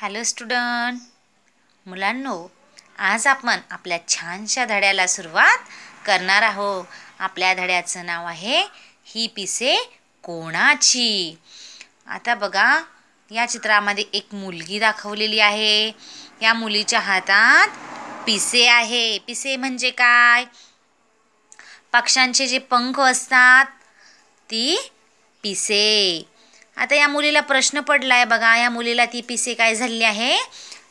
hello student मुलांनो आज आपण आपल्या छानशा धड्याला सुरुवात करणार आहोत आपल्या धड्याचं नाव आहे ही पिसे कोणाची आता बघा या चित्रामध्ये एक मुलगी दाखवलेली आहे या मुलीच्या हातात पिसे आहे पिसे म्हणजे काय पक्ष्यांचे जे पंख असतात ती पिसे आता या मुलीला प्रश्न पडला आहे बघा या मुलीला ती पिसे काय झाली आहे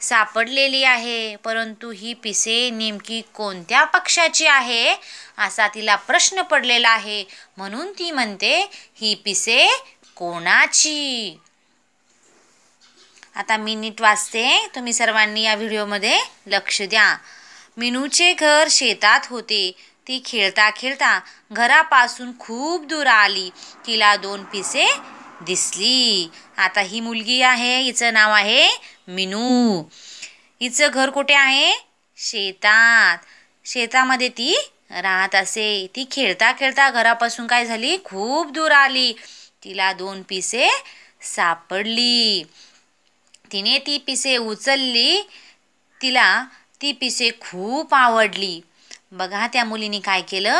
सापडलेली आहे परंतु ही पिसे नेमकी कोणत्या पक्षाची आहे असा तिला प्रश्न पडलेला आहे म्हणून ती म्हणते ही पिसे कोणाची आता मी नीट वाचते तुम्ही सर्वांनी या व्हिडिओमध्ये लक्ष द्या मिनूचे घर शेतात होते ती खेळता खेळता घरापासून खूप दूर आली तिला दोन पिसे दिसली आता ही मुलगी आहे हिचं नाव आहे मिनू हिचं घर कुठे आहे शेतात शेतामध्ये ती राहत असे ती खेळता खेळता घरापासून काय झाली खूप दूर आली तिला दोन पिसे सापडली तिने ती पिसे उचलली तिला ती पिसे खूप आवडली बघा त्या मुलीने काय केलं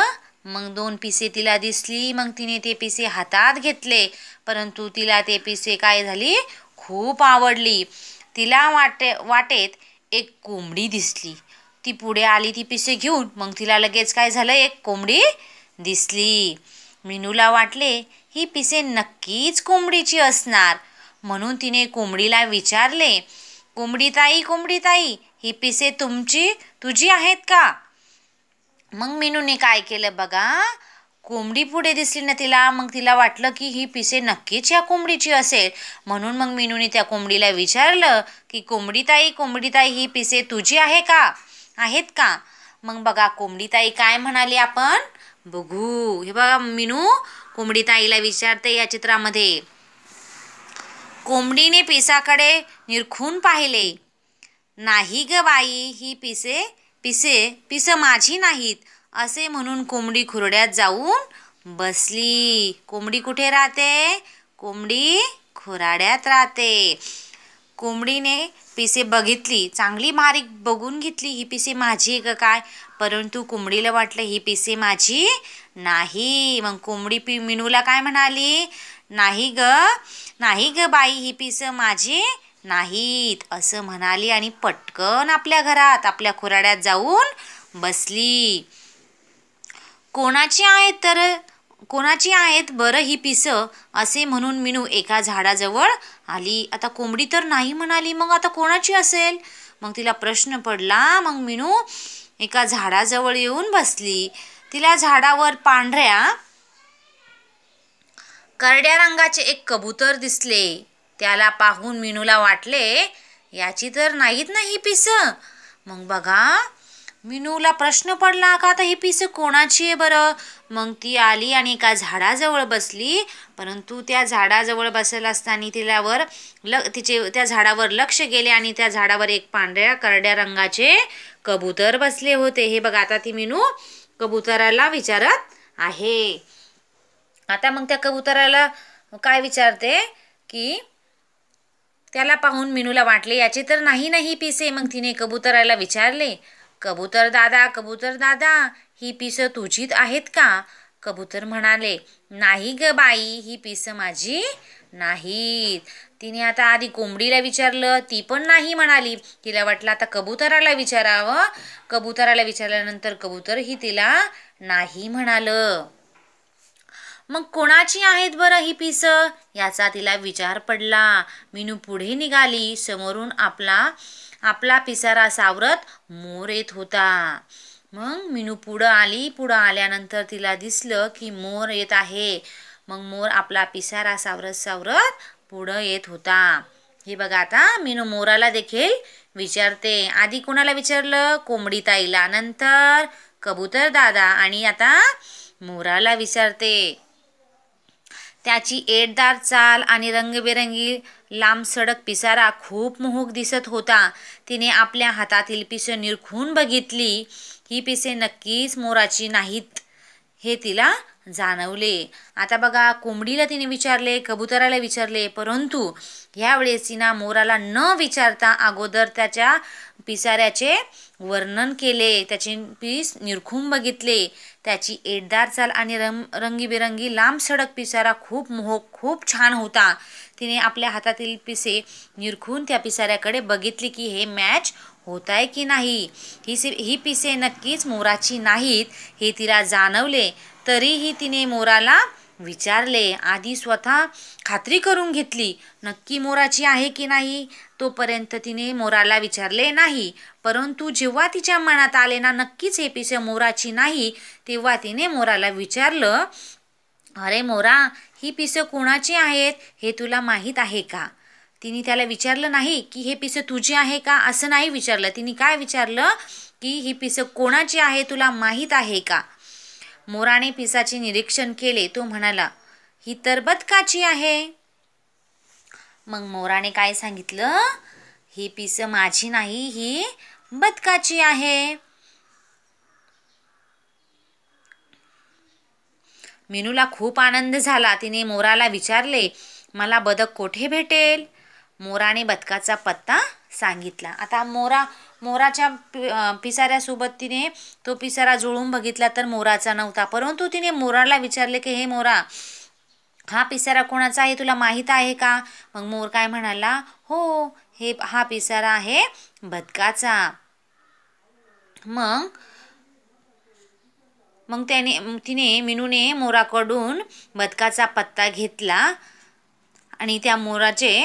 मग दोन पिसे तिला दिसली मग तिने ते पिसे हातात घेतले परंतु तिला ते पिसे काय झाली खूप आवडली तिला वाटे वाटेत एक कोंबडी दिसली ती पुढे आली ती पिसे घेऊन मग तिला लगेच काय झालं एक कोंबडी दिसली मिनूला वाटले ही पिसे नक्कीच कोंबडीची असणार म्हणून तिने कोंबडीला विचारले कोंबडी ताई कोंबडी ताई ही पिसे तुमची तुझी आहेत का मग मिनूने काय केलं बघा कोंबडी पुढे दिसली ना तिला मग तिला वाटलं की ही पिसे नक्कीच या कोंबडीची असेल म्हणून मग मिनूने त्या कोंबडीला विचारलं की कोंबडीताई कोंबडीताई ही पिसे तुझी आहे का आहेत का मग बघा कोंबडीताई काय म्हणाली आपण बघू हे बघा मिनू कोंबडीताईला विचारते या चित्रामध्ये कोंबडीने पिसाकडे निरखून पाहिले नाही ग बाई ही पिसे पिसे पिसं माझी नाहीत असे म्हणून कोंबडी खुरड्यात जाऊन बसली कोंबडी कुठे राहते कोंबडी खुराड्यात राहते कोंबडीने पिसे बघितली चांगली मारीक बघून घेतली ही पिसे माझी का काय परंतु कोंबडीला वाटलं ही पिसे माझी नाही मग कोंबडी पि मिनूला काय म्हणाली नाही ग नाही ग बाई ही पिसं माझी नाहीत असं म्हणाली आणि पटकन आपल्या घरात आपल्या खुराड्यात जाऊन बसली कोणाची आहेत तर कोणाची आहेत बरं ही पिसं असे म्हणून मिनू एका झाडाजवळ आली आता कोंबडी तर नाही म्हणाली मग आता कोणाची असेल मग तिला प्रश्न पडला मग मिनू एका झाडाजवळ येऊन बसली तिला झाडावर पांढऱ्या करड्या रंगाचे एक कबूतर दिसले त्याला पाहून मिनूला वाटले याची तर नाहीत ना ही पिसं मग बघा मिनूला प्रश्न पडला का आता ही पिसं कोणाची आहे बरं मग ती आली आणि एका झाडाजवळ बसली परंतु त्या झाडाजवळ बसला असताना तिलावर ल तिचे त्या झाडावर लक्ष गेले आणि त्या झाडावर एक पांढऱ्या करड्या रंगाचे कबूतर बसले होते हे बघा आता ती मिनू कबुतराला विचारत आहे आता मग त्या कबुतराला काय विचारते की त्याला पाहून मिनूला वाटले याचे तर नाही नाही पिसे मग तिने कबुतराला विचारले कबूतर दादा कबूतर दादा ही पिसं तुझीत आहेत का कबूतर म्हणाले नाही ग बाई ही पिसं माझी नाहीत तिने आता आधी कोंबडीला विचारलं ती पण नाही म्हणाली तिला वाटलं आता कबुतराला विचारावं कबुतराला विचारल्यानंतर कबूतर ही तिला नाही म्हणाल मग कोणाची आहेत बरं ही पीस याचा तिला विचार पडला मीनू पुढे निघाली समोरून आपला आपला पिसारा सावरत मोर येत होता मग मिनू पुढं आली पुढं आल्यानंतर तिला दिसलं की मोर येत आहे मग मोर आपला पिसारा सावरत सावरत पुढं येत होता हे बघा आता मिनू मोराला देखील विचारते आधी कोणाला विचारलं कोंबडी ताईला नंतर कबूतर दादा आणि आता मोराला विचारते त्याची एटदार चाल आणि रंगबेरंगी सडक पिसारा खूप मोहक दिसत होता तिने आपल्या हातातील पिसे निरखून बघितली ही पिसे नक्कीच मोराची नाहीत हे तिला जाणवले आता बघा कोंबडीला तिने विचारले कबुतराला विचारले परंतु ह्यावेळेस तिना मोराला न विचारता अगोदर त्याच्या पिसाऱ्याचे वर्णन केले त्याचे पीस निरखून बघितले त्याची एटदार चाल आणि रंग रंगीबेरंगी लांब सडक पिसारा खूप मोह खूप छान होता तिने आपल्या हातातील पिसे निरखून त्या पिसाऱ्याकडे बघितली की हे मॅच होत आहे की नाही ही ही पिसे नक्कीच मोराची नाहीत हे तिला जाणवले तरीही तिने मोराला विचारले आधी स्वतः खात्री करून घेतली नक्की मोराची आहे की नाही तोपर्यंत तिने मोराला विचारले नाही परंतु जेव्हा तिच्या मनात आले ना नक्कीच हे पिसे मोराची नाही तेव्हा तिने मोराला विचारलं अरे मोरा ही पिसं कोणाची आहेत हे तुला माहीत आहे का तिने त्याला विचारलं नाही की हे पिसं तुझी आहे का असं नाही विचारलं तिने काय विचारलं की ही पिसं कोणाची आहे तुला माहीत आहे का मोराने पिसाचे निरीक्षण केले तो म्हणाला ही तर बदकाची आहे मग मोराने काय सांगितलं ही पिस माझी नाही ही बदकाची आहे मिनूला खूप आनंद झाला तिने मोराला विचारले मला बदक कोठे भेटेल मोराने बदकाचा पत्ता सांगितला आता मोरा मोराच्या पि पिसाऱ्यासोबत तिने तो पिसारा जुळून बघितला तर मोराचा नव्हता परंतु तिने मोराला विचारले की हे मोरा हा पिसारा कोणाचा आहे तुला माहीत आहे का मग मोर काय म्हणाला हो हे हा पिसारा आहे बदकाचा मग मग त्याने तिने मिनूने मोराकडून बदकाचा पत्ता घेतला आणि त्या मोराचे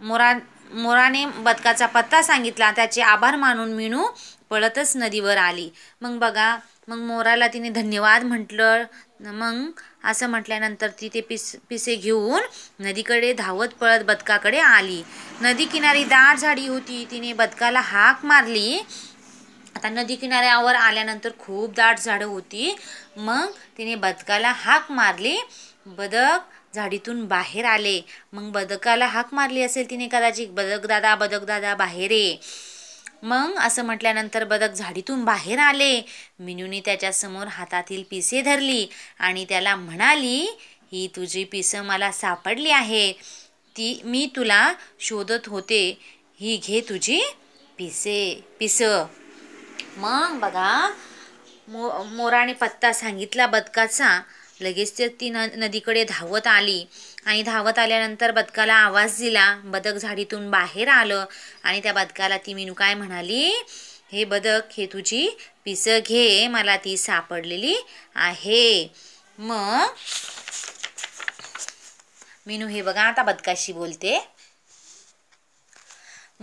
मोरा मोराने बदकाचा पत्ता सांगितला त्याचे आभार मानून मिनू पळतच नदीवर आली मग बघा मग मोराला तिने धन्यवाद म्हटलं मग असं म्हटल्यानंतर ती ते पिस पिसे घेऊन नदीकडे धावत पळत बदकाकडे आली नदी किनारी दाट झाडी होती तिने बदकाला हाक मारली आता नदी किनाऱ्यावर आल्यानंतर खूप दाट झाडं होती मग तिने बदकाला हाक मारली बदक झाडीतून बाहेर आले मग बदकाला हाक मारली असेल तिने कदाचित बदक बदक दादा बाहेर ये मग असं म्हटल्यानंतर बदक झाडीतून बाहेर आले मिनूने त्याच्यासमोर हातातील पिसे धरली आणि त्याला म्हणाली ही तुझी पिसं मला सापडली आहे ती मी तुला शोधत होते ही घे तुझी पिसे पिसं मग बघा मो मोराने पत्ता सांगितला बदकाचा लगेच ते ती न नदीकडे धावत आली आणि धावत आल्यानंतर बदकाला आवाज दिला बदक झाडीतून बाहेर आलं आणि त्या बदकाला ती मिनू काय म्हणाली हे बदक हे तुझी पिस घे मला ती सापडलेली आहे मग मिनू हे बघा आता बदकाशी बोलते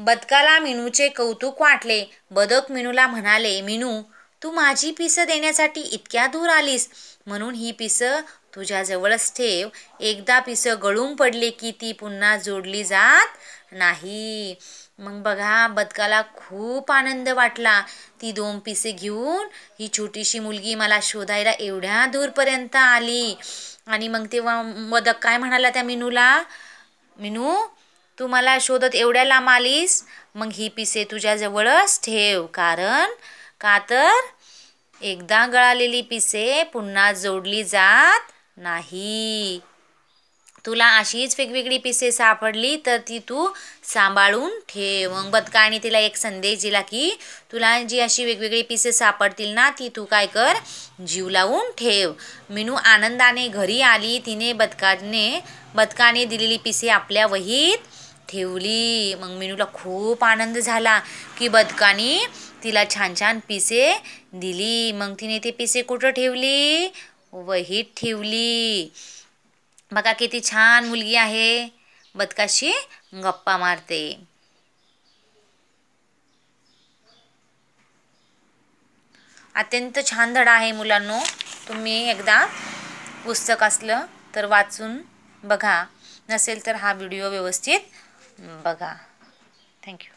बदकाला मिनूचे कौतुक वाटले बदक मिनूला म्हणाले मिनू तू माझी पिसं देण्यासाठी इतक्या दूर आलीस म्हणून ही पिसं तुझ्याजवळच ठेव एकदा पिसं गळून पडले की ती पुन्हा जोडली जात नाही मग बघा बदकाला खूप आनंद वाटला ती दोन पिसे घेऊन ही छोटीशी मुलगी मला शोधायला एवढ्या दूरपर्यंत आली आणि मग तेव्हा बदक काय म्हणाला त्या मिनूला मिनू तू मला शोधत एवढ्या लांब आलीस मग ही पिसे तुझ्याजवळच ठेव कारण का तर एकदा गळालेली पिसे पुन्हा जोडली जात नाही तुला अशीच वेगवेगळी पिसे सापडली तर ती तू सांभाळून ठेव मग बदकाने तिला एक संदेश दिला की तुला जी अशी वेगवेगळी पिसे सापडतील ना ती तू काय कर जीव लावून ठेव मिनू आनंदाने घरी आली तिने बदकाने बदकाने दिलेली पिसे आपल्या वहीत ठेवली मग मिनूला खूप आनंद झाला की बदकाने तिला छान छान पिसे दिली मग तिने ते पिसे कुठं ठेवली वहीत ठेवली बघा किती छान मुलगी आहे बदकाशी गप्पा मारते अत्यंत छान धडा आहे मुलांनो तुम्ही एकदा पुस्तक असलं तर वाचून बघा नसेल तर हा व्हिडिओ व्यवस्थित बघा थँक्यू